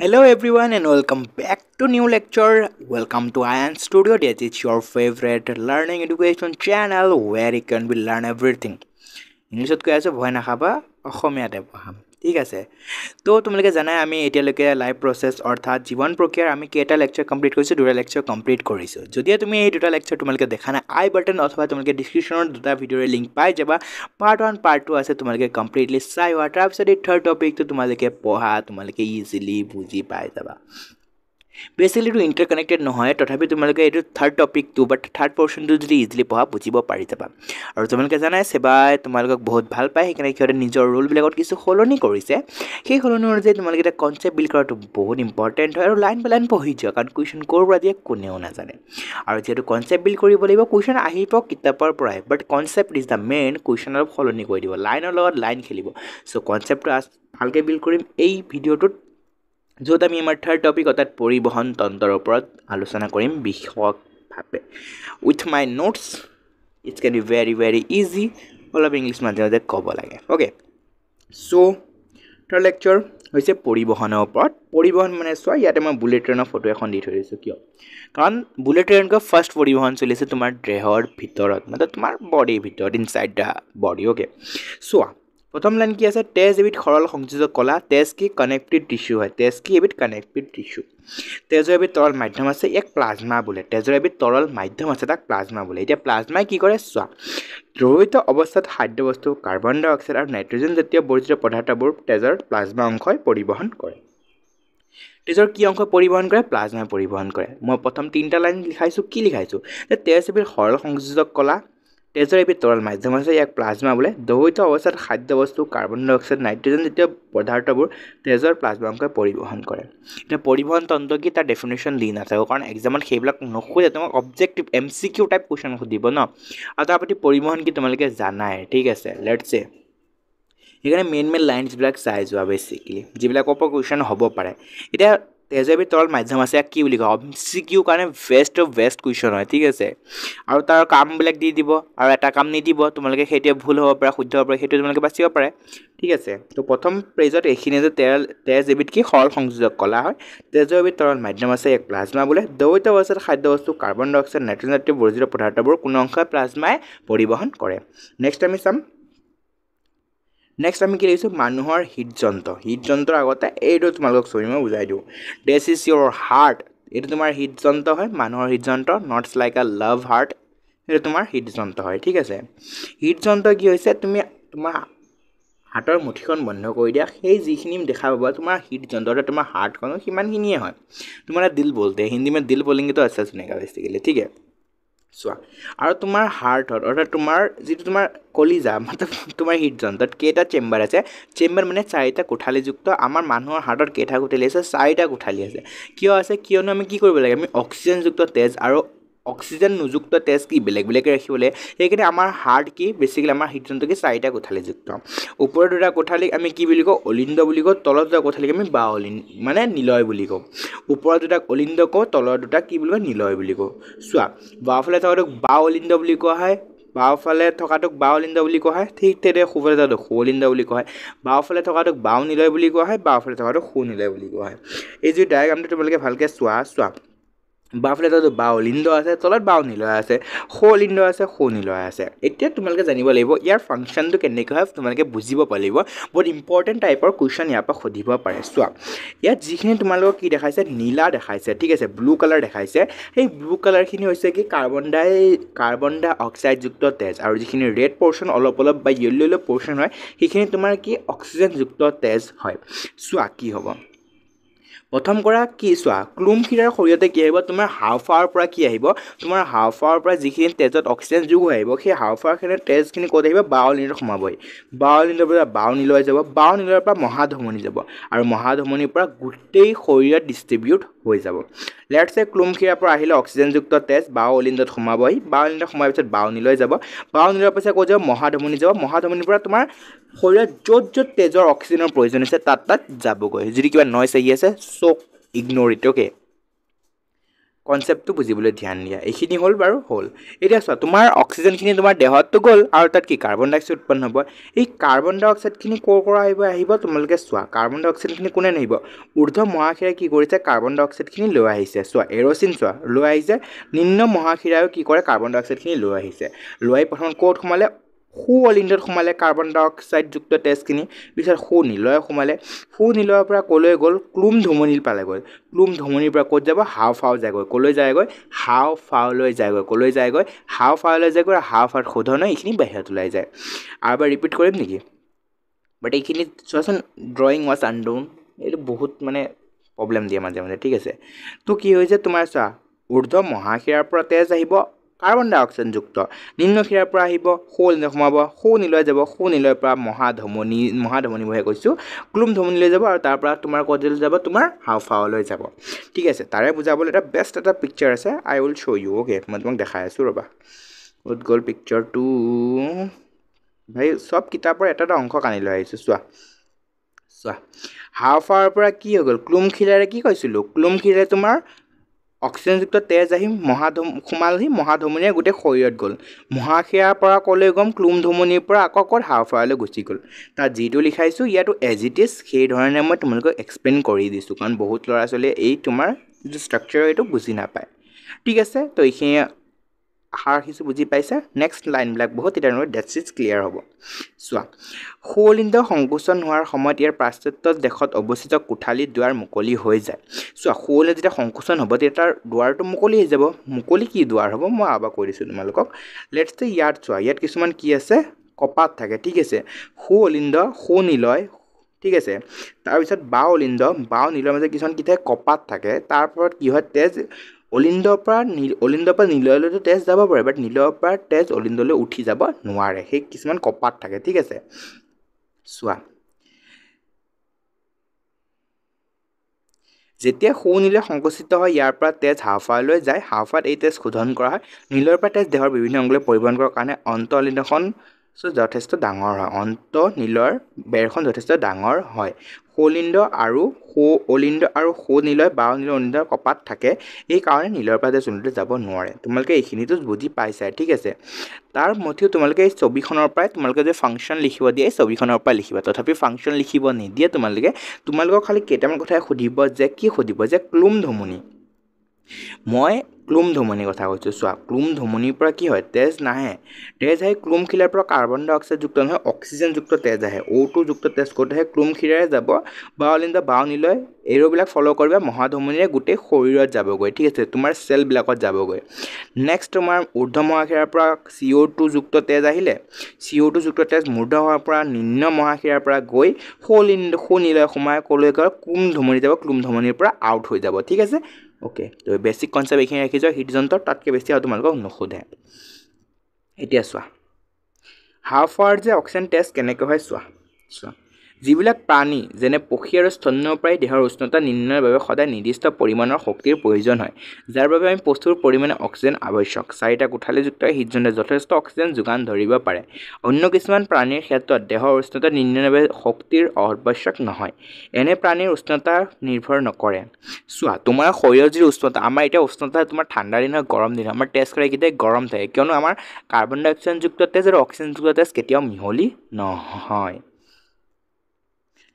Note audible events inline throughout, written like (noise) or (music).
Hello everyone and welcome back to new lecture. Welcome to Ion Studio. This is your favorite learning education channel where you can be learn everything. English ko aise bhoy na khaba, akhomiya de paham. ঠিক আছে তো তোমালোকে জানাই আমি এতিয়ালৈকে live process অৰ্থাৎ জীৱন প্ৰক্ৰিয়াৰ আমি কেইটা লেকচাৰ কমপ্লিট কৰিছোঁ দুটা লেকচাৰ কমপ্লিট কৰিছোঁ যদিহে তুমি এই দুটা লেকচাৰ তোমালোকে দেখা নাই আই বাটন অথবা তোমালোকে ডিছক্ৰিপশ্যনত দুটা ভিডিঅ'ৰে লিংক পাই যাবা পাৰ্ট ওৱান পাৰ্ট টু আছে তোমালোকে কমপ্লিটলি চাই হোৱা তাৰপিছত এই থাৰ্ড টপিকটো তোমালোকে পঢ়া তোমালোকে ইজিলি বুজি পাই যাবা বেছিকেলি এইটো ইণ্টাৰকানেক্টেড নহয় তথাপি তোমালোকে এইটো থাৰ্ড টপিকটো বাট থাৰ্ড পৰ্চনটো যদি ইজিলি পঢ়া বুজিব পাৰি যাবা আৰু তোমালোকে জানাই সেৱাই তোমালোকক বহুত ভাল পায় সেইকাৰণে সিহঁতে নিজৰ ৰোলবিলাকত কিছু সলনি কৰিছে সেই সলনি অনুযায়ী তোমালোকে এতিয়া কনচেপ্ট বিল্ড কৰাটো বহুত ইম্পৰ্টেণ্ট হয় আৰু লাইন বাই লাইন পঢ়ি যোৱা কাৰণ কুৱেশ্যন ক'ৰ পৰা দিয়ে কোনেও নাজানে আৰু যিহেতু কনচেপ্ট বিল্ড কৰিব লাগিব কুৱেশ্যন আহিব কিতাপৰ পৰাই but concept is the main question অলপ সলনি কৰি দিব লাইনৰ লগত লাইন খেলিব চ' কনচেপ্টটো ভালকৈ বিল্ড কৰিম এই ভিডিঅ'টোত য'ত আমি আমাৰ থাৰ্ড টপিক অৰ্থাৎ পৰিবহণ তন্ত্ৰৰ ওপৰত আলোচনা কৰিম বিশেষভাৱে with my notes it's can be very very easy অলপ ইংলিছ মাধ্যমতে ক'ব লাগে অ'কে চ' থাৰ্ড লেকচাৰ হৈছে পৰিবহণৰ ওপৰত পৰিবহণ মানে চোৱা ইয়াতে মই বুলেট ট্ৰেইনৰ ফটো এখন দি থৈ দিছোঁ কিয় কাৰণ বুলেট ট্ৰেইনকৈ ফাৰ্ষ্ট পৰিবহণ চলিছে তোমাৰ দেহৰ ভিতৰত মানে তোমাৰ বডিৰ ভিতৰত ইনচাইড দ্য বডি অ'কে চোৱা প্ৰথম লাইন কি আছে তেজ এবিধ সৰল সংযোজক কলা তেজ কি কানেক্টিভ টিচু হয় তেজ কি এবিধ কানেক্টিভ টিচু তেজৰ এবিধ তৰল মাধ্যম আছে ইয়াক প্লাজমা বোলে তেজৰ এবিধ তৰল মাধ্যম আছে তাক প্লাজমা বোলে এতিয়া প্লাজমাই কি কৰে চোৱা দ্ৰৱিত অৱস্থাত খাদ্যবস্তু কাৰ্বন ডাই অক্সাইড আৰু নাইট্ৰজেন জাতীয় বৰ্জিত পদাৰ্থবোৰ তেজৰ প্লাজমা অংশই পৰিবহণ কৰে তেজৰ কি অংশ পৰিবহণ কৰে প্লাজমাই পৰিবহণ কৰে মই প্ৰথম তিনিটা লাইন লিখাইছোঁ কি লিখাইছোঁ যে তেজ এবিধ সৰল সংযোজক কলা তেজৰ এবিধ তৰল মাধ্যম আছে ইয়াক প্লাজমা বোলে দহিত অৱস্থাত খাদ্যবস্তু কাৰ্বন ডাই অক্সাইড নাইট্ৰজেন যেতিয়া পদাৰ্থবোৰ তেজৰ প্লাজমা অংশই পৰিবহণ কৰে এতিয়া পৰিবহণ তন্ত্ৰ কি তাৰ ডেফিনেশ্যন দি নাথাকিব কাৰণ এক্সামত সেইবিলাক নুসুধে তোমাক objective M C Q type question সুধিব ন আৰু তাৰ প্ৰতি পৰিবহণ কি তোমালোকে জানাই ঠিক আছে লেটছ চে সেইকাৰণে মেইন মেইন লাইনছবিলাক চাই যোৱা বেছিকেলি যিবিলাকৰ পৰা কুৱেশ্যন হ'ব পাৰে এতিয়া তেজেবীৰ তলত মাধ্যম আছে কি বুলি কয় অম চি কিউ কাৰণে বেষ্ট অফ বেষ্ট কুৱেশ্যন হয় ঠিক আছে আৰু তাৰ কামবিলাক দি দিব আৰু এটা কাম নিদিব তোমালোকে সেইটোৱে ভুল হ'ব পাৰে শুদ্ধ হ'ব পাৰে সেইটোৱে তোমালোকে বাচিব পাৰে ঠিক আছে ত' প্ৰথম পেজত এইখিনি যে তেল তেজ এবিত কি সৰল সংযোজক কলা হয় তেজৰ এবিধ তৰল মাধ্যম আছে এক প্লাজমা বোলে দৈত অৱস্থাত খাদ্য বস্তু কাৰ্বন ডাই অক্সাইড নাইট্ৰজেন জাতীয় বৰ্জিত পদাৰ্থবোৰ কোনো অংশই প্লাজমাই পৰিবহণ কৰে নেক্সট আমি চাম নেক্সট আমি কি দেখিছোঁ মানুহৰ হৃদযন্ত্ৰ হৃদযন্ত্ৰৰ আগতে এইটো তোমালোকক ছবি মই বুজাই দিওঁ ডেছ ইজ ইয়'ৰ হাৰ্ট এইটো তোমাৰ হৃদযন্ত্ৰ হয় মানুহৰ হৃদযন্ত্ৰ নটছ লাইক আ লাভ হাৰ্ট এইটো তোমাৰ হৃদযন্ত্ৰ হয় ঠিক আছে হৃদযন্ত্ৰ কি হৈছে তুমি তোমাৰ হাতৰ মুঠিখন বন্ধ কৰি দিয়া সেই যিখিনি দেখা পাব তোমাৰ হৃদযন্ত্ৰতে তোমাৰ হাৰ্টখনো সিমানখিনিয়ে হয় তোমাৰ দিল বলতে হিন্দী মানে দিল বলিঙটো আছে চুনেকা বেছিকেলি ঠিকে চোৱা আৰু তোমাৰ হাৰ্টত অৰ্থাৎ তোমাৰ যিটো তোমাৰ কলিজা মাত্ৰ (laughs) তোমাৰ হৃদযন্ত্ৰত কেইটা চেম্বাৰ আছে চেম্বাৰ মানে চাৰিটা কোঠালিযুক্ত আমাৰ মানুহৰ হাৰ্টত কেইটা কোঠালি আছে চাৰিটা কোঠালি আছে কিয় আছে কিয়নো আমি কি কৰিব লাগে আমি অক্সিজেনযুক্ত তেজ আৰু অক্সিজেন নিযুক্ত তেজ কি বেলেগ বেলেগকৈ ৰাখিবলৈ সেইকাৰণে আমাৰ হাৰ্ট কি বেছিকেলি আমাৰ হৃদযন্ত্ৰ কি চাৰিটা কোঠালিযুক্ত ওপৰৰ দুটা কোঠালিক আমি কি বুলি কওঁ অলিন্দ বুলি কওঁ তলৰ দুটা কোঠালিক আমি বা অলিন মানে নিলয় বুলি কওঁ ওপৰৰ দুটাক অলিন্দ কওঁ তলৰ দুটাক কি বুলি কয় নিলয় বুলি কওঁ চোৱা বাওঁফালে থকাটোক বা অলিন্দ বুলি কোৱা হয় বাওঁফালে থকাটোক বাও অলিন্দ বুলি কোৱা হয় ঠিক তেনেদৰে সোঁফালে থকাটোক অলিন্দ বুলি কোৱা হয় বাওঁফালে থকাটোক বাও নিলয় বুলি কোৱা হয় বাওঁফালে থকাটোক সু নিলয় বুলি কোৱা হয় এই যি ডায়েগ্ৰামটো তোমালোকে ভালকৈ চোৱা চোৱা বাফলে তাতো বাও লিণ্ড আছে তলত বাও নীলয় আছে সৌ লিণ্ড আছে সৌ নীলয় আছে এতিয়া তোমালোকে জানিব লাগিব ইয়াৰ ফাংচনটো কেনেকৈ হয় তোমালোকে বুজিব পাৰিব বহুত ইম্পৰ্টেণ্ট টাইপৰ কুৱেশ্যন ইয়াৰ পৰা সুধিব পাৰে চোৱা ইয়াত যিখিনি তোমালোকক কি দেখাইছে নীলা দেখাইছে ঠিক আছে ব্লু কালাৰ দেখাইছে সেই ব্লু কালাৰখিনি হৈছে কি কাৰ্বন ডাই কাৰ্বন ডাই অক্সাইডযুক্ত তেজ আৰু যিখিনি ৰেড পৰ্চন অলপ অলপ বা য়েল্ল' য়েল্ল' পৰ্চন হয় সেইখিনি তোমাৰ কি অক্সিজেনযুক্ত তেজ হয় চোৱা কি হ'ব প্ৰথম কৰা কি চোৱা ক্লুম ক্ষীৰাৰ শৰীৰতে কি আহিব তোমাৰ হাওফাৰৰ পৰা কি আহিব তোমাৰ হাওফাৰৰ পৰা যিখিনি তেজত অক্সিজেন যোগ হৈ আহিব সেই হাওফাৰখিনি তেজখিনি ক'ত আহিব সোমাবহি সোমাবই বাৱলিনৰ পৰা বাও বাৱনিলৈ যাব বাও বাৱনিলৈৰ পৰা মহাধমনি যাব আৰু মহাধমনিৰ পৰা গোটেই শৰীৰত ডিষ্ট্ৰিবিউট হৈ যাব লেটছে ক্লুম ক্ষীৰাৰ পৰা আহিলে অক্সিজেনযুক্ত তেজ বাও বাৱলিনত সোমাবহি বাও বাৱলিনত সোমোৱাৰ পিছত বাৱনিলৈ যাব বাও বাৱনিলৈ পিছত ক'ত যাব মহাধমনি যাব মহাধমনিৰ পৰা তোমাৰ শৰীৰত য'ত য'ত তেজৰ অক্সিজেনৰ প্ৰয়োজন হৈছে তাত তাত যাবগৈ যদি কিবা নইচ আহি আছে চ' ইগন'ৰ ইট অ'কে কনচেপ্টটো বুজিবলৈ ধ্যান দিয়া এইখিনি হ'ল বাৰু হ'ল এতিয়া চোৱা তোমাৰ অক্সিজেনখিনি তোমাৰ দেহতটো গ'ল আৰু তাত কি কাৰ্বন ডাই অক্সাইড উৎপন্ন হ'ব এই কাৰ্বন ডাই অক্সাইডখিনি ক'ৰ পৰা আহিব আহিব তোমালোকে চোৱা কাৰ্বন ডাই অক্সাইডখিনি কোনে নাহিব ঊৰ্ধ মহাশিৰাই কি কৰিছে কাৰ্বন ডাই অক্সাইডখিনি লৈ আহিছে চোৱা এৰচিন চোৱা লৈ আহিছে নিম্ন মহাশিৰায়ো কি কৰে কাৰ্বন ডাই অক্সাইডখিনি লৈ আহিছে লৈ আহি প্ৰথম ক'ত সোমালে সু অলিণ্ডত সোমালে কাৰ্বন ডাই অক্সাইডযুক্ত তেজখিনি পিছত সু নিলয়ে সোমালে সু নিলয়ৰ পৰা কলৈ গ'ল ক্লুম ধুমনি পালেগৈ ক্লুম ধুমনিৰ পৰা ক'ত যাব হাও ফাও যায়গৈ কলৈ যায়গৈ হাও ফাওলৈ যায়গৈ কলৈ যায়গৈ হাও ফাওলৈ যায়গৈ আৰু হাও ফাওত শোধন হয় এইখিনি বাহিৰত ওলাই যায় আৰু এবাৰ ৰিপিট কৰিম নেকি বাট এইখিনি চোৱাচোন ড্ৰয়িং ৱাজ আনডোন এইটো বহুত মানে প্ৰব্লেম দিয়ে মাজে মাজে ঠিক আছে তো কি হৈছে তোমাৰ চোৱা ঊৰ্ধ মহাশিৰাৰ পৰা তেজ আহিব কাৰ্বন ডাই অক্সাইডযুক্ত নিম্নশিৰাৰ পৰা আহিব সোঁ সোমাব সৌ নীলৈ যাব সোঁ নীলৈ পৰা মহাধমনি মহাধমনি বহে কৈছোঁ ক্লুম ধমনিলৈ যাব আৰু তাৰ পৰা তোমাৰ ক'দলৈ যাব তোমাৰ হাওফাৱলৈ যাব ঠিক আছে তাৰে বুজাবলৈ এটা বেষ্ট এটা পিকচাৰ আছে I will show' you okay মই তোমাক দেখাই আছোঁ ৰ'বা উট গ'ল পিকচাৰটো ভাই চব কিতাপৰ এটা এটা অংশ কানি লৈ আহিছোঁ চোৱা চোৱা হাওফাৱাৰ পৰা কি হৈ গ'ল ক্লুম খিলাৰে কি কৈছিলোঁ ক্লুম খিলাৰে তোমাৰ অক্সিজেনযুক্ত তেজ আহি মহাধম সোমালহি মহাধমনীয়ে গোটেই শৰীৰত গ'ল মহাশিয়াৰ পৰা ক'লৈ গম ক্লুম ধমনীৰ পৰা আকৌ অকল হাওঁফাৰলৈ গুচি গ'ল তাত যিটো লিখাইছোঁ ইয়াতো এজিটিছ সেইধৰণে মই তোমালোকক এক্সপ্লেইন কৰি দিছোঁ কাৰণ বহুত ল'ৰা ছোৱালীয়ে এই তোমাৰ যিটো ষ্ট্ৰাকচাৰ এইটো বুজি নাপায় ঠিক আছে তো এইখিনিয়ে আশা ৰাখিছোঁ বুজি পাইছে নেক্সট লাইনবিলাক বহুত তেতিয়া ডেট ইজ ক্লিয়াৰ হ'ব চোৱা সুৱলিণ্ড সংকোচন হোৱাৰ সময়ত ইয়াৰ প্ৰাশ্চাত্য দেশত অৱস্থিত কোঠালী দুৱাৰ মুকলি হৈ যায় চোৱা সুৱলিণ্ড যেতিয়া সংকোচন হ'ব তেতিয়া তাৰ দুৱাৰটো মুকলি হৈ যাব মুকলি কি দুৱাৰ হ'ব মই আবাহ কৈ দিছোঁ তোমালোকক লেটছ এ ইয়াত চোৱা ইয়াত কিছুমান কি আছে কপাত থাকে ঠিক আছে সুৱলিণ্ড সুনিলয় ঠিক আছে তাৰপিছত বাও লিণ্ড বাও নীলৰ মাজত কিছুমান কি থাকে কপাত থাকে তাৰ ফলত কি হয় তেজ অলিন্দৰ পৰা অলিন্দৰ পৰা নিলয়লৈতো তেজ যাব পাৰে বাট নিলয়ৰ পৰা তেজ অলিন্দলৈ উঠি যাব নোৱাৰে সেই কিছুমান কপাত থাকে ঠিক আছে চোৱা যেতিয়া সু নীলে সংকুচিত হয় ইয়াৰ পৰা তেজ হাওফাৰলৈ যায় হাওফাত এই তেজ শোধন কৰা হয় নীলৰ পৰা তেজ দেহৰ বিভিন্ন অংগলৈ পৰিবহণ কৰাৰ কাৰণে অন্ত অলিন্দখন যথেষ্ট ডাঙৰ হয় অন্ত নীলৰ বেৰখন যথেষ্ট ডাঙৰ হয় সুলিণ্ড আৰু সু অলিণ্ড আৰু সুনীলয় বা অনিল অনিলয় কপাত থাকে এইকাৰণে নীলৰ পৰা যে জোনলৈ যাব নোৱাৰে তোমালোকে এইখিনিতো বুজি পাইছাই ঠিক আছে তাৰ মতেও তোমালোকে এই ছবিখনৰ পৰাই তোমালোকে যে ফাংচন লিখিব দিয়ে এই ছবিখনৰ পৰাই লিখিবা তথাপি ফাংচন লিখিব নিদিয়ে তোমালোকে তোমালোকক খালী কেইটামান কথাই সুধিব যে কি সুধিব যে ক্লুম ধুমুনি মই ক্লুম ধুমনিৰ কথা কৈছোঁ চোৱা ক্লুম ধুমনিৰ পৰা কি হয় তেজ নাহে তেজ আহে ক্লুম খিলাৰ পৰা কাৰ্বন ডাই অক্সাইডযুক্ত নহয় অক্সিজেনযুক্ত তেজ আহে ঔ যুক্ত তেজ ক'তহে ক্লুম খিলাৰে যাব বাউলিন দা বাউনিলৈ এইবিলাক ফ'ল' কৰিব মহা মহাধুমনিৰে গোটেই শৰীৰত যাবগৈ ঠিক আছে তোমাৰ চেলবিলাকত যাবগৈ নেক্সট তোমাৰ ঊৰ্ধ মহাশিৰাৰ পৰা চি অ' টুযুক্ত তেজ আহিলে চি অ' টুযুক্ত তেজ মুৰ্ধ হোৱাৰ পৰা নিম্ন মহাশিৰাৰ পৰা গৈ সৌলিন সৌনিলৈ সোমাই ক'লৈ গ'লে কুম ধুমনি যাব ক্লুম ধমনিৰ পৰা আউট হৈ যাব ঠিক আছে অ'কে ত' বেচিক কনচেপ্ট এইখিনি ৰাখি যোৱা হৃদযন্ত্ৰ তাতকৈ বেছি আৰু তোমালোকক নুসোধে এতিয়া চোৱা হাফ আৱাৰ যে অক্সিজেন টেষ্ট কেনেকৈ হয় চোৱা চোৱা যিবিলাক প্ৰাণী যেনে পক্ষী আৰু স্তন্যপ্ৰায় দেহৰ উষ্ণতা নিৰ্ণয়ৰ বাবে সদায় নিৰ্দিষ্ট পৰিমাণৰ শক্তিৰ প্ৰয়োজন হয় যাৰ বাবে আমি প্ৰচুৰ পৰিমাণে অক্সিজেন আৱশ্যক চাৰিটা কোঠালিযুক্ত হৃদযন্ত্ৰে যথেষ্ট অক্সিজেন যোগান ধৰিব পাৰে অন্য কিছুমান প্ৰাণীৰ ক্ষেত্ৰত দেহৰ উষ্ণতা নিৰ্ণয়ৰ বাবে শক্তিৰ আৱশ্যক নহয় এনে প্ৰাণীৰ উষ্ণতা নিৰ্ভৰ নকৰে চোৱা তোমাৰ শৰীৰৰ যি উষ্ণতা আমাৰ এতিয়া উষ্ণতা তোমাৰ ঠাণ্ডা দিন হয় গৰম দিন হয় আমাৰ তেজ কৰা কেতিয়া গৰম থাকে কিয়নো আমাৰ কাৰ্বন ডাই অক্সাইডযুক্ত তেজ আৰু অক্সিজেনযুক্ত তেজ কেতিয়াও মিহলি নহয়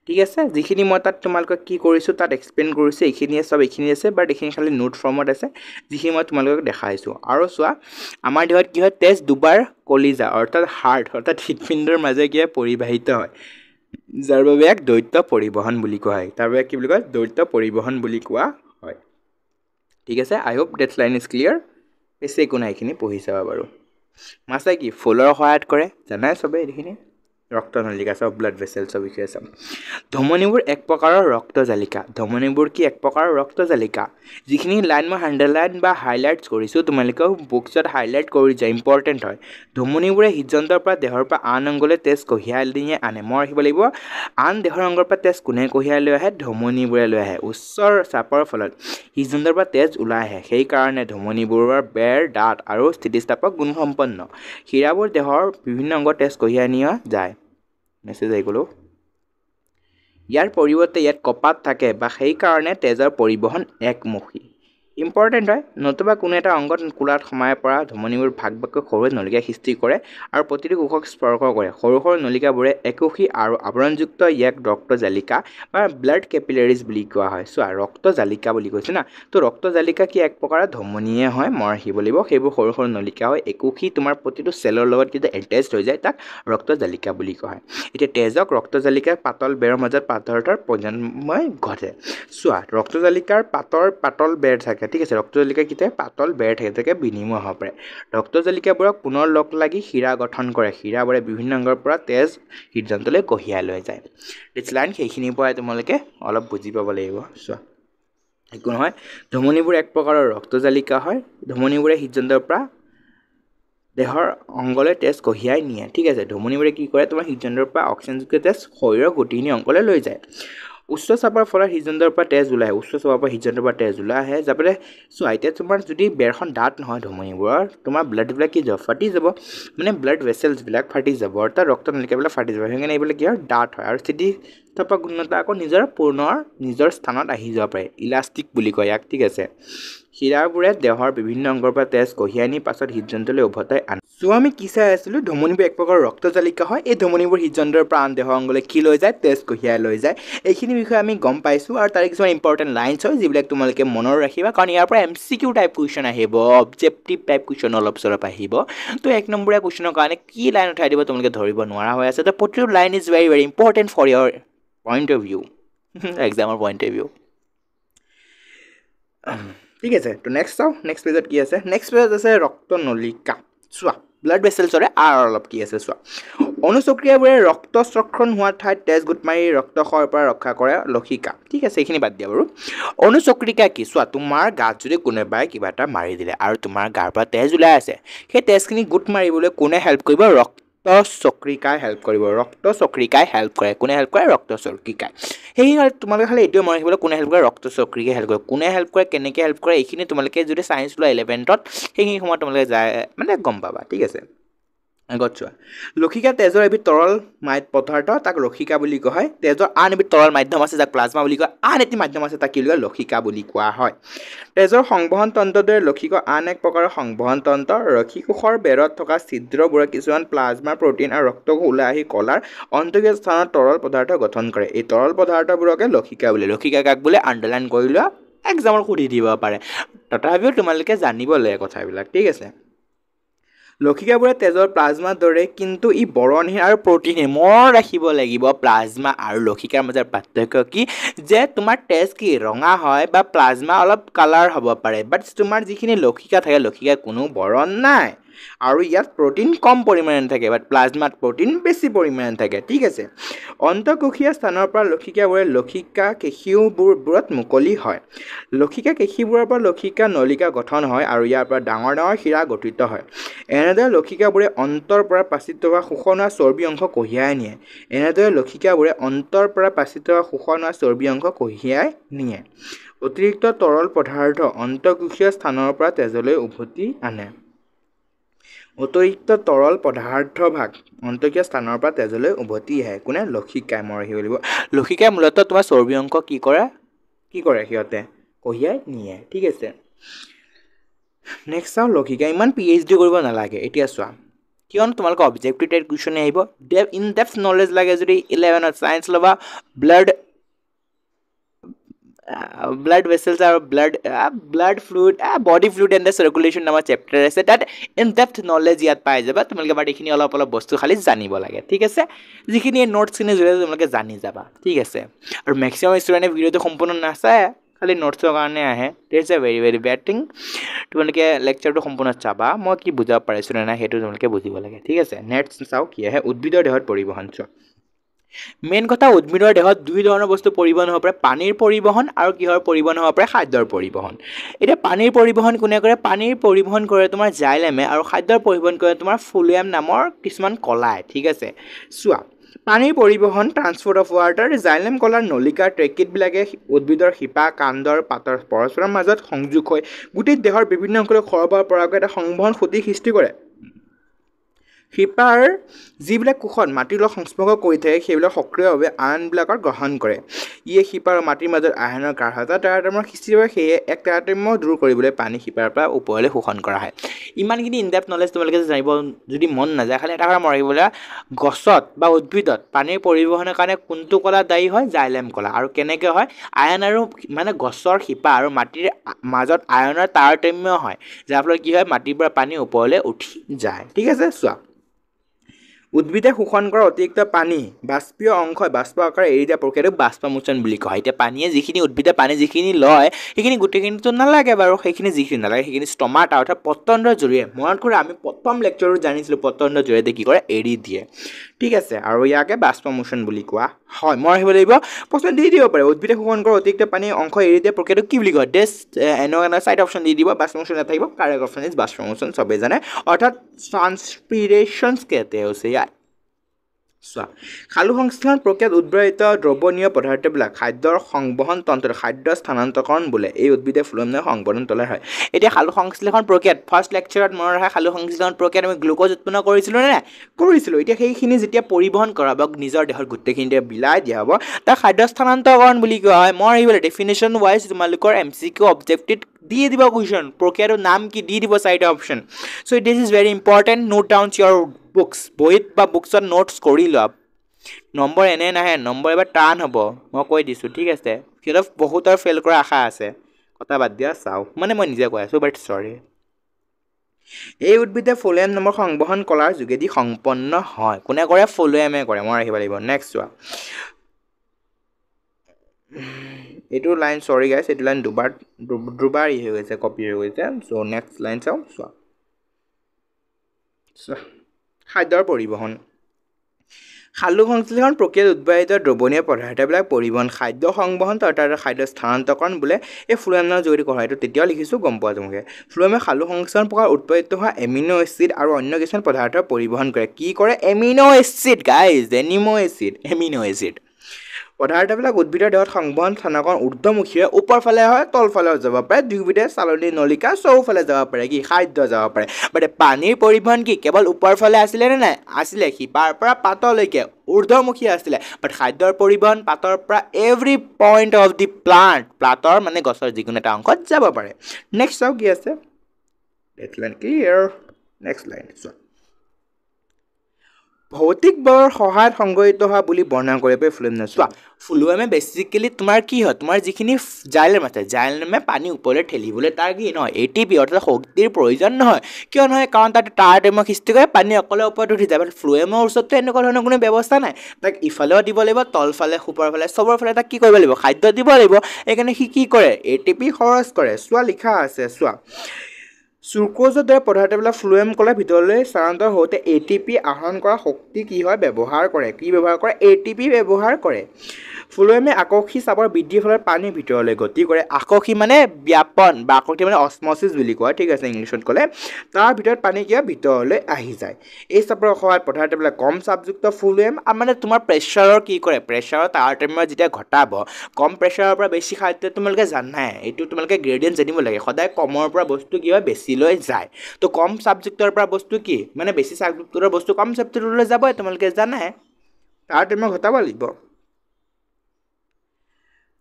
ঠিক আছে যিখিনি মই তাত তোমালোকক কি কৰিছোঁ তাত এক্সপ্লেইন কৰিছোঁ এইখিনিয়ে চব এইখিনি আছে বাট এইখিনি খালী নোট ফৰ্মত আছে যিখিনি মই তোমালোকক দেখাইছোঁ আৰু চোৱা আমাৰ দেহত কি হয় তেজ দুবাৰ কলিজা অৰ্থাৎ হাৰ্ট অৰ্থাৎ হৃদপিণ্ডৰ মাজে কি হয় পৰিবাহিত হয় যাৰ বাবে ইয়াক দৈত্য পৰিবহণ বুলি কোৱা হয় তাৰ বাবে কি বুলি কয় দৈত্য পৰিবহণ বুলি কোৱা হয় ঠিক আছে I hope that line is clear বেছি একো নাই এইখিনি পঢ়ি চাবা বাৰু মাছে কি ফুলৰ সহায়ত কৰে জানাই চবেই এইখিনি ৰক্তনালিকা চব ব্লাড ভেচেলছৰ বিষয়ে চাওক ধমনিবোৰ এক প্ৰকাৰৰ ৰক্তজালিকা ধমনিবোৰ কি এক প্ৰকাৰৰ ৰক্তজালিকা যিখিনি লাইন মই হাণ্ডাৰলাইন বা হাইলাইটছ কৰিছোঁ তোমালোকেও বুকছত হাইলাইট কৰি যোৱা ইম্পৰ্টেণ্ট হয় ধমনিবোৰে হৃদযন্ত্ৰৰ পৰা দেহৰ পৰা আন অংগলৈ তেজ কঢ়িয়াই দিয়ে আনে মই ৰাখিব লাগিব আন দেহৰ অংগৰ পৰা তেজ কোনে কঢ়িয়াই লৈ আহে ধমনিবোৰে লৈ আহে উচ্চ চাপৰ ফলত হৃদযন্ত্ৰৰ পৰা তেজ ওলাই আহে সেইকাৰণে ধমনিবোৰৰ বেৰ দাঁত আৰু স্থিতিস্থাপক গুণসম্পন্ন হীৰাবোৰ দেহৰ বিভিন্ন অংগ তেজ কঢ়িয়াই নিয়া যায় মেছেজ আহি গ'লো ইয়াৰ পৰিৱৰ্তে ইয়াত কপাত থাকে বা সেইকাৰণে তেজৰ পৰিবহণ একমুখী ইম্পৰ্টেণ্ট হয় নতুবা কোনো এটা অংগত কোলাত সোমাই পৰা ধমনিবোৰ ভাগ ভাগকৈ সৰু নলিকা সৃষ্টি কৰে আৰু প্ৰতিটো কোষক স্পৰ্শ কৰে সৰু সৰু নলিকাবোৰে একোষী আৰু আৱৰণযুক্ত ইয়াক ৰক্তজালিকা বা ব্লাড কেপিলেৰিজ বুলি কোৱা হয় চোৱা ৰক্ত জালিকা বুলি কৈছে না ৰক্ত জালিকা কি এক প্ৰকাৰৰ ধমনিয়ে হয় মই ৰাখিব লাগিব সেইবোৰ সৰু সৰু নলিকা হয় একোষী তোমাৰ প্ৰতিটো চেলৰ লগত যেতিয়া এটেষ্ট হৈ যায় তাক ৰক্ত জালিকা বুলি কোৱা হয় এতিয়া তেজক ৰক্ত ৰক্তজালিকাৰ পাতল বেৰৰ মাজত পাতৰ প্ৰজন্মই ঘটে চোৱা ৰক্তজালিকাৰ পাতৰ পাতল বেৰ থাকে ঠিক আছে ৰক্ত ৰক্তজালিকা কেইটাই পাতল বেৰ থাকে যেনেকৈ বিনিময় হ'ব পাৰে ৰক্ত ৰক্তজালিকাবোৰক পুনৰ লগ লাগি হীৰা গঠন কৰে শিৰাবোৰে বিভিন্ন অংগৰ পৰা তেজ হৃদযন্ত্ৰলৈ কঢ়িয়াই লৈ যায় ডিছ লাইন সেইখিনিৰ পৰাই তোমালোকে অলপ বুজি পাব লাগিব চোৱা একো নহয় ধুমনিবোৰ এক প্ৰকাৰৰ ৰক্তজালিকা হয় ধুমনিবোৰে হৃদযন্ত্ৰৰ পৰা দেহৰ অংগলৈ তেজ কঢ়িয়াই নিয়ে ঠিক আছে ধুমনিবোৰে কি কৰে তোমাৰ হৃদযন্ত্ৰৰ পৰা অক্সিজেনযুক্ত তেজ শৰীৰৰ গোটেইখিনি অংগলৈ লৈ যায় উচ্চ চাপৰ ফলত হৃদযন্ত্ৰৰ পৰা তেজ ওলাই উচ্চ চাপৰ পৰা হৃদযন্ত্ৰৰ পৰা তেজ ওলাই আহে যাতে চোৱা এতিয়া তোমাৰ যদি বেৰখন দাঁত নহয় ধুমুহিবোৰৰ তোমাৰ ব্লাডবিলাক কি যাব ফাটি যাব মানে ব্লাড ভেচেলছবিলাক ফাটি যাব অৰ্থাৎ ৰক্ত নালিকাবিলাক ফাটি যাব সেইকাৰণে এইবিলাক কি হয় দাঁত হয় আৰু স্থিতিস্থাপক উন্নত আকৌ নিজৰ পুনৰ নিজৰ স্থানত আহি যাব পাৰে ইলাষ্টিক বুলি কয় ইয়াক ঠিক আছে শিৰাবোৰে দেহৰ বিভিন্ন অংগৰ পৰা তেজ কঢ়িয়াই নি পাছত হৃদযন্ত্ৰলৈ উভতাই আনে চ' আমি কি চাই আছিলোঁ ধুমনিবোৰ এক প্ৰকাৰৰ ৰক্ত জালিকা হয় এই ধুমনিবোৰ হৃদযন্ত্ৰৰ পৰা আন দেহৰ অংগলৈ কি লৈ যায় তেজ কঢ়িয়াই লৈ যায় এইখিনি বিষয়ে আমি গম পাইছোঁ আৰু তাৰে কিছুমান ইম্পৰ্টেণ্ট লাইনছ হয় যিবিলাক তোমালোকে মনত ৰাখিবা কাৰণ ইয়াৰ পৰা M C Q type question আহিব অবজেক্টিভ টাইপ কুৱেশ্যন অলপ চলপ আহিব তো এক নম্বৰীয়া কুৱেশ্যনৰ কাৰণে কি লাইন উঠাই দিব তোমালোকে ধৰিব নোৱাৰা হৈ আছে ত' প্ৰতিটো line is very very important for ইয়াৰ পইণ্ট অফ ভিউ এক্সামৰ পইণ্ট অফ ভিউ ঠিক আছে তো নেক্সট চাওঁ নেক্সট পেজত কি আছে নেক্সট পেজত আছে ৰক্ত নলিকা চোৱা ব্লাড ভেচেলছৰে আৰ অলপ কি আছে চোৱা অনুচক্ৰিয়াবোৰে ৰক্তচক্ৰণ হোৱা ঠাইত তেজ গোট মাৰি ৰক্তসৰ পৰা ৰক্ষা কৰে লক্ষিকা ঠিক আছে এইখিনি বাদ দিয়া বাৰু অনুচক্ৰিকা কি চোৱা তোমাৰ গাত যদি কোনোবাই কিবা এটা মাৰি দিলে আৰু তোমাৰ গাৰ পৰা তেজ ওলাই আছে সেই তেজখিনি গোট মাৰিবলৈ কোনে হেল্প কৰিব ৰক্ত ৰক্তচক্ৰিকাই হেল্প কৰিব ৰক্তচক্ৰিকাই হেল্প কৰে কোনে হেল্প কৰে ৰক্তচক্ৰিকাই সেইখিনি তোমালোকে খালি এইটোৱে মনে ৰাখিবলৈ কোনে হেল্প কৰে ৰক্তচক্ৰিকাই হেল্প কৰে কোনে হেল্প কৰে কেনেকৈ হেল্প কৰে এইখিনি তোমালোকে যদি চায়েঞ্চ লোৱা ইলেভেনত সেইখিনি সময়ত তোমালোকে যায় মানে গম পাবা ঠিক আছে আগত গছোৱা ৰসিকা তেজৰ এবিধ তৰল মাই পদাৰ্থ তাক ৰসিকা বুলি কোৱা হয় তেজৰ আন এবিধ তৰল মাধ্যম আছে যাক প্লাজমা বুলি কয় আন এটি মাধ্যম আছে তাক কি বুলি কয় ৰসিকা বুলি কোৱা হয় তেজৰ সংবহন সংবহনতন্ত্ৰদৰে ৰসিকৰ আন এক প্ৰকাৰৰ সংবহন সংবহনতন্ত্ৰ ৰসিকোষৰ বেৰত থকা ছিদ্ৰবোৰে কিছুমান প্লাজমা প্ৰটিন আৰু ৰক্ত ওলাই আহি কলাৰ অন্তৰীয় স্থানত তৰল পদাৰ্থ গঠন কৰে এই তৰল পদাৰ্থবোৰকে লক্ষিকা বুলি ৰসিকা কাক বোলে আণ্ডাৰলাইন কৰি লোৱা এক্সামৰ সুধি দিব পাৰে তথাপিও তোমালোকে জানিব লাগে কথাবিলাক ঠিক আছে লক্ষীকাপুৰে তেজৰ প্লাজমাৰ দৰে কিন্তু ই বৰণহীন আৰু প্ৰটিনহীন মনত ৰাখিব লাগিব প্লাজমা আৰু লক্ষিকাৰ মাজৰ পাৰ্থক্য কি যে তোমাৰ তেজ কি ৰঙা হয় বা প্লাজমা অলপ কালাৰ হ'ব পাৰে বাট তোমাৰ যিখিনি লক্ষিকা থাকে লক্ষীকাৰ কোনো বৰণ নাই আৰু ইয়াত প্ৰটিন কম পৰিমাণে থাকে বাট প্লাজমাত প্ৰটিন বেছি পৰিমাণে থাকে ঠিক আছে অন্তঃকোষীয় স্থানৰ পৰা লক্ষিকাবোৰে লক্ষিকা কেশীবোৰবোৰত মুকলি হয় লক্ষিকা কেশীবোৰৰ পৰা লক্ষিকা নলিকা গঠন হয় আৰু ইয়াৰ পৰা ডাঙৰ ডাঙৰ শিৰা গঠিত হয় এনেদৰে লক্ষিকাবোৰে অন্তৰ পৰা পাচিত হোৱা শোষণ চৰ্বি অংশ কঢ়িয়াই নিয়ে এনেদৰে লক্ষিকাবোৰে অন্তৰ পৰা পাচিত হোৱা শোষণ চৰ্বি অংশ কঢ়িয়াই নিয়ে অতিৰিক্ত তৰল পদাৰ্থ অন্তঃকোষীয় স্থানৰ পৰা তেজলৈ উভতি আনে অতিৰিক্ত তৰল পদাৰ্থ ভাগ অন্তকীয় স্থানৰ পৰা তেজলৈ উভতি আহে কোনে লক্ষিকাই মৰহি বুলিব লক্ষিকাই মূলতঃ তোমাৰ চৰ্বি অংক কি কৰা কি কৰে সিহঁতে কঢ়িয়াই নিয়ে ঠিক আছে নেক্সট চাওঁ লক্ষিকাই ইমান পি এইচ ডি কৰিব নালাগে এতিয়া চোৱা কিয়নো তোমালোকৰ অবজেক্টিভ টাইপ কুৱেশ্যনে আহিব ডেপ ইন ডেপ নলেজ লাগে যদি ইলেভেনত চায়েন্স ল'বা ব্লাড ব্লাড ভেচেলছ আৰু blood blood fluid body fluid and the circulation নামৰ চেপ্টাৰ আছে তাত ইন ডেপ্থ নলেজ ইয়াত পাই যাবা তোমালোকে বাৰু এইখিনি অলপ অলপ বস্তু খালি জানিব লাগে ঠিক আছে যিখিনি এই নোটছখিনি জৰিয়তে তোমালোকে জানি যাবা ঠিক আছে আৰু মেক্সিমাম ষ্টুডেণ্টে ভিডিঅ'টো সম্পূৰ্ণ নাচায় খালি নোটছৰ কাৰণে আহে that is a very very bad thing তোমালোকে লেকচাৰটো সম্পূৰ্ণ চাবা মই কি বুজাব পাৰিছোঁ নে নাই সেইটো তোমালোকে বুজিব লাগে ঠিক আছে নেটছ চাওক কি আহে উদ্ভিদৰ দেহত পৰিবহণ চোৱা মেইন কথা উদ্ভিদৰ দেহত দুই ধৰণৰ বস্তু পৰিবহণ হ'ব পাৰে পানীৰ পৰিবহণ আৰু কিহৰ পৰিবহণ হ'ব পাৰে খাদ্যৰ পৰিবহণ এতিয়া পানীৰ পৰিবহণ কোনে কৰে পানীৰ পৰিবহণ কৰে তোমাৰ জাইলেমে আৰু খাদ্যৰ পৰিবহণ কৰে তোমাৰ ফুলুৱেম নামৰ কিছুমান কলাই ঠিক আছে চোৱা পানীৰ পৰিবহণ ট্ৰান্সপৰ্ট অফ ৱাটাৰ জাইলেম কলাৰ নলিকাৰ ট্ৰেকিটবিলাকে উদ্ভিদৰ শিপা কাণ্ডৰ পাতৰ পৰস্পৰৰ মাজত সংযোগ হয় গোটেই দেহৰ বিভিন্ন অংশলৈ খৰবাৰ পৰাকৈ এটা সংবহন সুঁতি সৃষ্টি কৰে শিপাৰ যিবিলাক কোষত মাটিৰ লগত সংস্পৰ্শ কৰি থাকে সেইবিলাক সক্ৰিয়ভাৱে আনবিলাকত গ্ৰহণ কৰে ইয়ে শিপা আৰু মাটিৰ মাজত আহৰণৰ গাঢ়তা তাৰতম্য সৃষ্টি হয় সেয়ে এক তাৰতম্য দূৰ কৰিবলৈ পানী শিপাৰ পৰা ওপৰলৈ শোষণ কৰা হয় ইমানখিনি ইনডেপ নলেজ তোমালোকে জানিব যদি মন নাযায় খালি এটা কথা মৰিবলৈ গছত বা উদ্ভিদত পানীৰ পৰিবহণৰ কাৰণে কোনটো কলা দায়ী হয় জাইলেম কলা আৰু কেনেকৈ হয় আয়ন আৰু মানে গছৰ শিপা আৰু মাটিৰ মাজত আয়নৰ তাৰতম্য হয় যাৰ ফলত কি হয় মাটিৰ পৰা পানী ওপৰলৈ উঠি যায় ঠিক আছে চোৱা উদ্ভিদে শোষণ কৰা অতিৰিক্ত পানী বাষ্পীয় অংশ বাষ্প আকাৰে এৰি দিয়া প্ৰক্ৰিয়াটোক বাষ্পমোচন বুলি কয় এতিয়া পানীয়ে যিখিনি উদ্ভিদে পানী যিখিনি লয় সেইখিনি গোটেইখিনিতো নালাগে বাৰু সেইখিনি যিখিনি নালাগে সেইখিনি ষ্টমাট অৰ্থাৎ পতন্দ্ৰৰ জৰিয়তে মনত কৰি আমি প্ৰথম লেকচাৰটো জানিছিলোঁ পতন্দ্ৰৰ জৰিয়তে কি কৰে এৰি দিয়ে ঠিক আছে আৰু ইয়াকে বাষ্প মোচন বুলি কোৱা হয় মই আহিব লাগিব প্ৰশ্ন দি দিব পাৰে উদ্ভিদে শোষণ করা অতিৰিক্ত পানির অংশ এৰি দিয়ে প্ৰক্ৰিয়াটো কি বুলি কয় ডেছ এনে সাইড অপশ্যন দি দিব বাষ্প না নাথাকিব কারেক্ট অপশ্যন ইজ বাষ্প মোচন চবেই জানে অৰ্থাৎ ট্রান্সপিরেশন কেতে হচ্ছে ইয়াত চোৱা খালু সংস্থান প্ৰক্ৰিয়াত উদ্ভাৱিত দ্ৰৱনীয় পদাৰ্থবিলাক খাদ্যৰ সংবহন তন্ত্ৰ খাদ্য স্থানান্তৰকৰণ বোলে এই উদ্ভিদে ফুলনীয় সংবৰ্ধন তোলা হয় এতিয়া খালু সংশ্লেষণ প্ৰক্ৰিয়াত ফাৰ্ষ্ট লেকচাৰত মনত ৰখা খালু সংশ্লেষণ প্ৰক্ৰিয়াত আমি গ্লুক'জ উৎপন্ন কৰিছিলোঁ নে কৰিছিলোঁ এতিয়া সেইখিনি যেতিয়া পৰিবহণ কৰা বা নিজৰ দেহত গোটেইখিনিতে বিলাই দিয়া হ'ব তাক খাদ্য স্থানান্তৰকৰণ বুলি কোৱা হয় মই আহিবলৈ ডেফিনেশ্যন ৱাইজ তোমালোকৰ এম চি কিউ অবজেক্টিভ দি দিব কুৱেশ্যন প্ৰক্ৰিয়াটোৰ নাম কি দি দিব চাৰিটা option so' it is is very important note down ইয়াৰ বুকছ বহীত বা বুকছত নোটছ কৰি লোৱা নম্বৰ এনে নাহে নম্বৰ এবাৰ টান হ'ব মই কৈ দিছোঁ ঠিক আছে সিহঁতক বহুতৰ ফেইল কৰাৰ আশা আছে কথা বাদ দিয়া চাওঁ মানে মই নিজে কৈ আছোঁ বাট চৰি এই উদ্ভিদে ফুল এম নামৰ সংবহন কলাৰ যোগেদি সম্পন্ন হয় কোনে কৰে ফুল কৰে মই ৰাখিব লাগিব নেক্সট চোৱা এইটো লাইন চৰি গাইজ এইটো লাইন দুবাৰ দুবাৰ ই হৈ গৈছে কপি হৈ গৈছে চ' নেক্সট লাইন চাওঁ চোৱা খাদ্যৰ পৰিবহণ খালু সংশ্লেষণ প্ৰক্ৰিয়াত উৎপাদিত দ্ৰৱণীয় পদাৰ্থবিলাক পৰিবহণ খাদ্য সংবহন তথা খাদ্য স্থানান্তৰকৰণ বোলে এই ফুলামৰ যোগেদি কঢ়াইটো তেতিয়াও লিখিছোঁ গম পোৱা তোমাকে ফুলামে খালু সংশ্লেষণ প্ৰকাৰ উৎপাদিত হোৱা এমিন' এচিড আৰু অন্য কিছুমান পদাৰ্থ পৰিবহণ কৰে কি কৰে amino' acid guys amino' acid amino' acid পদাৰ্থবিলাক উদ্ভিদৰ দেহত সংবহন স্থানকৰ ঊৰ্ধমুখীৰে ওপৰফালে হয় তলফালেও যাব পাৰে দুয়োবিধে চালনী নলিকা চৌফালে যাব পাৰে কি খাদ্য যাব পাৰে বাট পানীৰ পৰিবহণ কি কেৱল ফালে আছিলে নে নাই আছিলে শিপাৰ পৰা পাতলৈকে ঊৰ্ধমুখী আছিলে বাট খাদ্যৰ পৰিবহণ পাতৰ পৰা every point of the plant প্লাটৰ মানে গছৰ যিকোনো এটা অংশত যাব পাৰে নেক্সট চাওক কি আছে নেক্সট লাইন চোৱা ভৌতিকবোৰৰ সহায়ত সংগঠিত হোৱা বুলি বৰ্ণনা কৰিব পাৰি ফুলুৱামে চোৱা ফুলুৱামে বেচিকেলি তোমাৰ কি হয় তোমাৰ যিখিনি জাইলেম আছে জাইলেমে পানী ওপৰলৈ ঠেলিবলৈ তাৰ কি নহয় এ টি পি অৰ্থাৎ শক্তিৰ প্ৰয়োজন নহয় কিয় নহয় কাৰণ তাতে টেমক সৃষ্টি কৰে পানী অকলে ওপৰত উঠি যায় ফ্লুৱেমৰ ওচৰততো এনেকুৱা ধৰণৰ কোনো ব্যৱস্থা নাই তাক ইফালেও দিব লাগিব তলফালে সোপৰ ফালে চবৰ ফালে তাক কি কৰিব লাগিব খাদ্য দিব লাগিব সেইকাৰণে সি কি কৰে এ টি পি খৰচ কৰে চোৱা লিখা আছে চোৱা চুক্ৰজৰ দৰে পদাৰ্থবিলাক ফ্লুৱেম কলে ভিতৰলৈ স্থানান্তৰ হওঁতে এ টি পি আহৰণ কৰা শক্তি কি হয় ব্যৱহাৰ কৰে কি ব্যৱহাৰ কৰে এ টি পি ব্যৱহাৰ কৰে ফ্লুৱেমে আকৰ্ষী চাপৰ বৃদ্ধিৰ ফলত পানীৰ ভিতৰলৈ গতি কৰে আকৰ্ষী মানে ব্যাপন বা আকৰ্ষী মানে অস্মচিছ বুলি কয় ঠিক আছে ইংলিছত ক'লে তাৰ ভিতৰত পানী কিয় ভিতৰলৈ আহি যায় এই চাপৰ সহায়ত পদাৰ্থবিলাক কম চাপযুক্ত ফ্লুৱেম আৰু মানে তোমাৰ প্ৰেছাৰৰ কি কৰে প্ৰেছাৰৰ তাৰতম্য যেতিয়া ঘটাব কম প্ৰেছাৰৰ পৰা বেছি খাদ্য তোমালোকে জানাই এইটো তোমালোকে গ্ৰেডিয়েণ্ট জানিব লাগে সদায় কমৰ পৰা বস্তু কি হয় বেছি লৈ যায় তো কম ছাবজেক্টৰ পৰা বস্তু কি মানে বেছি ছাবজেক্টৰ বস্তু কম ছাবজেক্টলৈ যাবই তোমালোকে জানাই তাৰতম্য ঘটাব লাগিব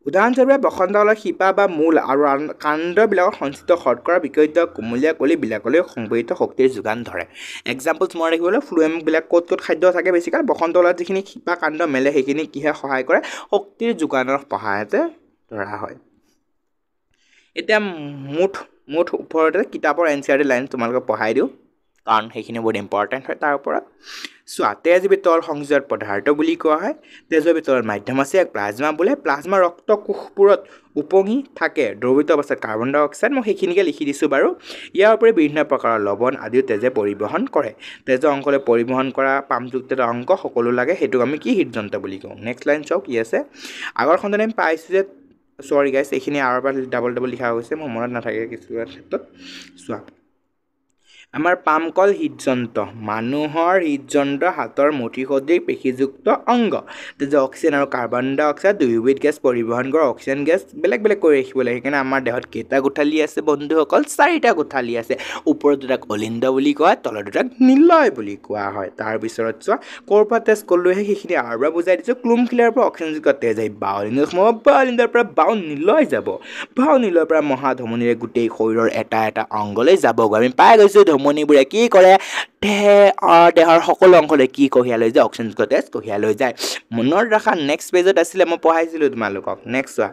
উদাহৰণস্বৰূপে বসন্তকালৰ শিপা বা মূল আৰু কাণ্ডবিলাকত সঞ্চিত কৰা বিকৃত কোমলীয়া কলিবিলাকলৈ সংবৰিত শক্তিৰ যোগান ধৰে এক্সাম্পলছ মই ৰাখিবলৈ ফ্লুৱেমবিলাক ক'ত ক'ত খাদ্য থাকে বেছিকৈ বসন্তকালত যিখিনি শিপা কাণ্ড মেলে সেইখিনি কিহে সহায় কৰে শক্তিৰ যোগানৰ সহায়তে ধৰা হয় এতিয়া মুঠ মুঠ ওপৰতে কিতাপৰ N C R T line তোমালোকে পঢ়াই দিওঁ কাৰণ সেইখিনি বহুত ইম্পৰ্টেণ্ট হয় তাৰ ওপৰত চোৱা তেজ বিতল সংযোগত পদাৰ্থ বুলি কোৱা হয় তেজৰ বিতলৰ মাধ্যম আছে এক প্লাজমা বোলে প্লাজমা ৰক্ত কোষবোৰত উপঙি থাকে দ্ৰৱিত অৱস্থাত কাৰ্বন ডাই অক্সাইড মই সেইখিনিকে লিখি দিছোঁ বাৰু ইয়াৰ উপৰি বিভিন্ন প্ৰকাৰৰ লৱণ আদিও তেজে পৰিবহণ কৰে তেজৰ অংশলৈ পৰিবহণ কৰা পামযুক্ত অংক সকলো লাগে সেইটোক আমি কি হৃদযন্ত্ৰ বুলি কওঁ নেক্সট লাইন চাওক কি আছে আগৰ সন্ধানে আমি পাইছোঁ যে চৰি গাইছ এইখিনি আৰু এবাৰ ডাবল ডাবল লিখা হৈছে মোৰ মনত নাথাকে কিছুমান ক্ষেত্ৰত চোৱা আমাৰ পামকল হৃদযন্ত্ৰ মানুহৰ হৃদযন্ত্ৰ হাতৰ মুঠি সদৃশ পেশীযুক্ত অংগ তেতিয়া অক্সিজেন আৰু কাৰ্বন ডাই অক্সাইড দুয়োবিধ গেছ পৰিবহণ কৰা অক্সিজেন গেছ বেলেগ বেলেগ কৰি ৰাখিব লাগে সেইকাৰণে আমাৰ দেহত কেইটা কোঠালী আছে বন্ধুসকল চাৰিটা কোঠালী আছে ওপৰত দুটাক অলিন্দ বুলি কোৱা হয় তলত দুটাক নিলয় বুলি কোৱা হয় তাৰপিছত পিছত চোৱা ক'ৰ পৰা তেজ ক'লোহে সেইখিনি আৰু পৰা বুজাই দিছোঁ ক্লুম খিলাৰ পৰা অক্সিজেনযুক্ত তেজ আহি বাও লিন্দ সোমাব বাও লিন্দৰ পৰা বাও নিলয় যাব বাও নিলয়ৰ পৰা মহা ধমনিৰে গোটেই শৰীৰৰ এটা এটা অংগলৈ যাবগৈ আমি পাই গৈছোঁ ধমনি ধেমনিবোৰে কি কৰে দেহৰ সকলো অংশলৈ কি কঢ়িয়াই লৈ যায় অক্সিজেন কটেজ কঢ়িয়াই লৈ যায় মনত ৰখা নেক্সট পেজত আছিলে মই পঢ়াইছিলোঁ তোমালোকক নেক্সট চোৱা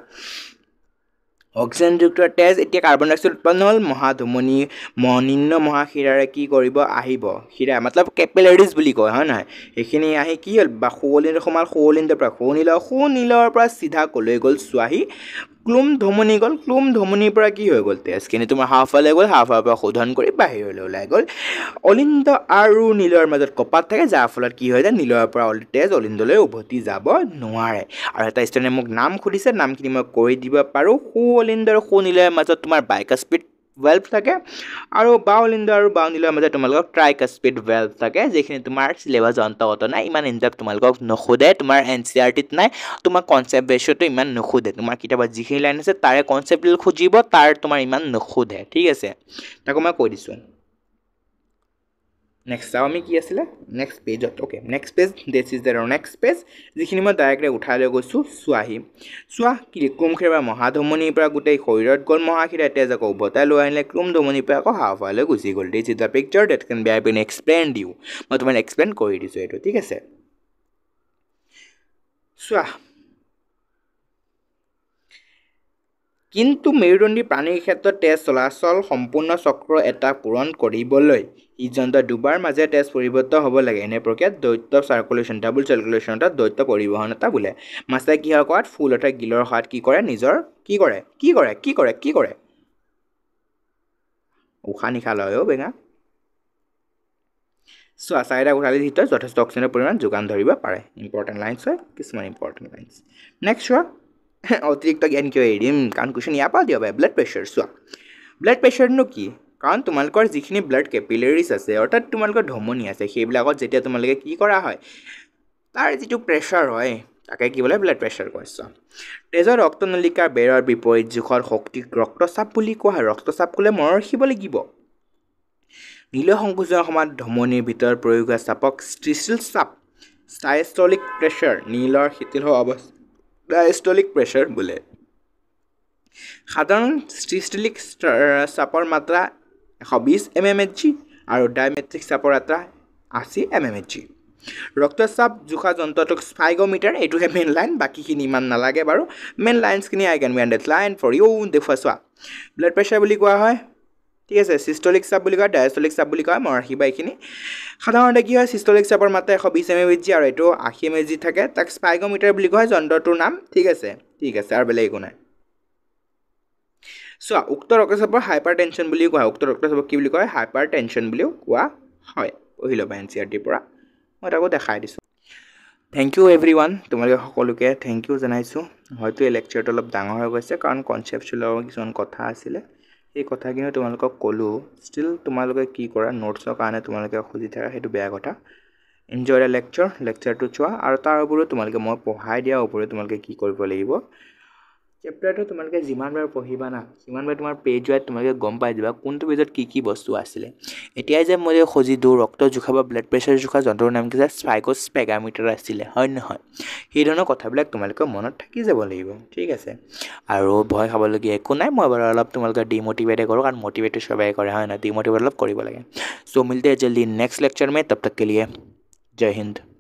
অক্সিজেনযুক্ত তেজ এতিয়া কাৰ্বন ডাই অক্সাইড উৎপন্ন হ'ল মহাধুমনি ম নিম্ন মহাশিৰাৰে কি কৰিব আহিব শিৰা মাতলাব কেপেলেৰিজ বুলি কয় হয় নহয় সেইখিনি আহি কি হ'ল বা শুৱলিন সোমাল শুৱলিনৰ পৰা শুনিলৰ শুনিলৰ পৰা চিধা ক'লৈ গ'ল চোৱাহি ক্লুম ধমনি গ'ল ক্লুম ধমনিৰ পৰা কি হৈ গ'ল তেজখিনি তোমাৰ হাফালে গ'ল হাফৰ পৰা শোধন কৰি বাহিৰলৈ ওলাই গ'ল অলিন্দ আৰু নীলৰ মাজত কপাত থাকে যাৰ ফলত কি হৈ যায় নীলৰ পৰা অলি তেজ অলিন্দলৈ উভতি যাব নোৱাৰে আৰু এটা ষ্টেণ্ডে মোক নাম সুধিছে নামখিনি মই কৰি দিব পাৰোঁ সু অলিন্দ আৰু সু নীলৰ মাজত তোমাৰ বাইকাৰ স্পীড ভেল্ভ থাকে আৰু বাউলিণ্ডা আৰু বাউণ্ডিলাৰ মাজত তোমালোকক ট্ৰাইক স্পীড ভেল্ভ থাকে যিখিনি তোমাৰ চিলেবাছ অন্তৰ্গত নাই ইমান ইনডেপ তোমালোকক নুসোধে তোমাৰ এন চি আৰ টিত নাই তোমাৰ কনচেপ্ট বেচিঅ'টো ইমান নুসোধে তোমাৰ কেতিয়াবা যিখিনি লাইন আছে তাৰে কনচেপ্ট খুজিব তাৰ তোমাৰ ইমান নুসোধে ঠিক আছে তাকো মই কৈ দিছোঁ নেক্সট চাওঁ আমি কি আছিলে নেক্সট পেজত okay next page that is there next page যিখিনি মই ডাইৰেক্ট উঠাই লৈ গৈছোঁ চোৱাহি চোৱা কি ক্ৰমশিৰ পৰা মহাধমনিৰ পৰা গোটেই শৰীৰত গ'ল মহাশিৰা তেজ আকৌ উভতাই লৈ আহিলে ক্ৰুম ধমনিৰ পৰা আকৌ হাওফালৈ গুচি গ'ল that is the picture that can be I pin explain দিওঁ মই তোমালোকে এক্সপ্লেইন কৰি দিছোঁ এইটো ঠিক আছে চোৱা কিন্তু মেৰুদণ্ডী প্ৰাণীৰ ক্ষেত্ৰত তেজ চলাচল সম্পূৰ্ণ চক্ৰ এটা পূৰণ কৰিবলৈ হৃদযন্ত্ৰ দুবাৰ মাজে তেজ পৰিৱৰ্তন হ'ব লাগে এনে প্ৰক্ৰিয়াত দৈত্য চাৰ্কুলেশ্যন ডাবুল চাৰ্কুলেশ্যন এটা দৈত্য পৰিবহণ এটা বোলে মাছে কি হয় কৰাত ফুল অৰ্থাৎ গিলৰ সোৱাদ কি কৰে নিজৰ কি কৰে কি কৰে কি কৰে কি কৰে উশাহ নিশা লয় অ' বেঙা চোৱা চাৰিটা কোঠালীৰ ভিতৰত যথেষ্ট অক্সিজেনৰ পৰিমাণ যোগান ধৰিব পাৰে ইম্পৰ্টেণ্ট লাইনছ হয় কিছুমান ইম্পৰ্টেণ্ট লাইনছ নেক্সট চোৱা (laughs) অতিৰিক্ত জ্ঞান কিয় এৰিম কাৰণ কুৱেশ্যন ইয়াৰ পৰা দিয়া ব্লাড প্ৰেছাৰ চোৱা ব্লাড প্ৰেছাৰনো কি কাৰণ তোমালোকৰ যিখিনি ব্লাড কেপিলেৰিজ আছে অৰ্থাৎ তোমালোকৰ ধমনি আছে সেইবিলাকত যেতিয়া তোমালোকে কি কৰা হয় তাৰ যিটো প্ৰেছাৰ হয় তাকে কি বোলে ব্লাড প্ৰেছাৰ কৈছোঁ তেজৰ ৰক্ত ৰক্তনলিকা বেৰৰ বিপৰীত জোখৰ শক্তিক ৰক্তচাপ বুলি কোৱা হয় ৰক্তচাপ ক'লে মৰ ৰাখিব লাগিব নীল সংকোচনৰ সময়ত ধমনিৰ ভিতৰত প্ৰয়োগ হোৱা চাপক ষ্ট্ৰিচিল চাপ ষ্টাইষ্টলিক প্ৰেছাৰ নীলৰ শিথিল হোৱা অৱস্থা ডায়েষ্টলিক প্ৰেছাৰ বোলে সাধাৰণ ষ্ট্ৰিষ্টলিক চাপৰ মাত্ৰা এশ বিছ এম এম এইচ জি আৰু ডায়মেট্ৰিক চাপৰ মাত্ৰা আশী এম এম এইচ জি ৰক্তচাপ জোখা যন্ত্ৰটোক স্পাইগমিটাৰ এইটোহে মেইন লাইন বাকীখিনি ইমান নালাগে বাৰু মেইন লাইনছখিনি I can be underline for you the first one blood pressure বুলি কোৱা হয় ঠিক আছে চিষ্টলিক চাপ বুলি কয় ডায়াষ্টলিক চাপ বুলি কয় মই মৰাশী এইখিনি সাধাৰণতে কি হয় চিষ্টলিক চাপৰ মাত্ৰ এশ বিছ এম এ বিজি আৰু এইটো আশী এম এ জি থাকে তাক স্পাইগমিটাৰ বুলি কয় যন্ত্ৰটোৰ নাম ঠিক আছে ঠিক আছে আৰু বেলেগ একো নাই চোৱা উক্ত ৰক্তচাপৰ হাইপাৰ টেনশ্যন বুলিও কোৱা হয় উক্ত ৰক্তচাপক কি বুলি কয় হাইপাৰ টেনশ্যন বুলিও কোৱা হয় পঢ়ি ল'বা এন চি আৰ টিৰ পৰা মই তাকো দেখাই দিছোঁ থেংক ইউ এভৰি ওৱান তোমালোকে সকলোকে থেংক ইউ জনাইছোঁ হয়তো এই লেকচাৰটো অলপ ডাঙৰ হৈ গৈছে কাৰণ কনচেপ্ট কিছুমান কথা আছিলে সেই কথাখিনি তোমালোকক ক'লোঁ ষ্টিল তোমালোকে কি কৰা নোটছৰ কাৰণে তোমালোকে খুজি থাকা সেইটো বেয়া কথা এনজয় দ্য লেকচাৰ লেকচাৰটো চোৱা আৰু তাৰ উপৰিও তোমালোকে মই পঢ়াই দিয়াৰ উপৰিও তোমালোকে কি কৰিব লাগিব চেপ্টাৰটো তোমালোকে যিমানবাৰ পঢ়িবা না সিমানবাৰ তোমাৰ পেজ ৱাইজ তোমালোকে গম পাই যাবা কোনটো পেজত কি কি বস্তু আছিলে এতিয়াই যে মই যে সজিলোঁ ৰক্ত জোখা বা ব্লাড প্ৰেছাৰ জোখা যন্ত্ৰৰ নাম কি আছিলে স্পাইকোস্পেগামিটাৰ আছিলে হয় নহয় সেইধৰণৰ কথাবিলাক তোমালোকৰ মনত থাকি যাব লাগিব ঠিক আছে আৰু ভয় খাবলগীয়া একো নাই মই বাৰু অলপ তোমালোকে ডিম'টিভেটে কৰোঁ কাৰণ মটিভেটো চবাই কৰে হয় নহয় ডিম'টিভেট অলপ কৰিব লাগে চ' মিলতে জলদি নেক্সট লেকচাৰ মে তপ তক কে লিয়ে জয় হিন্দ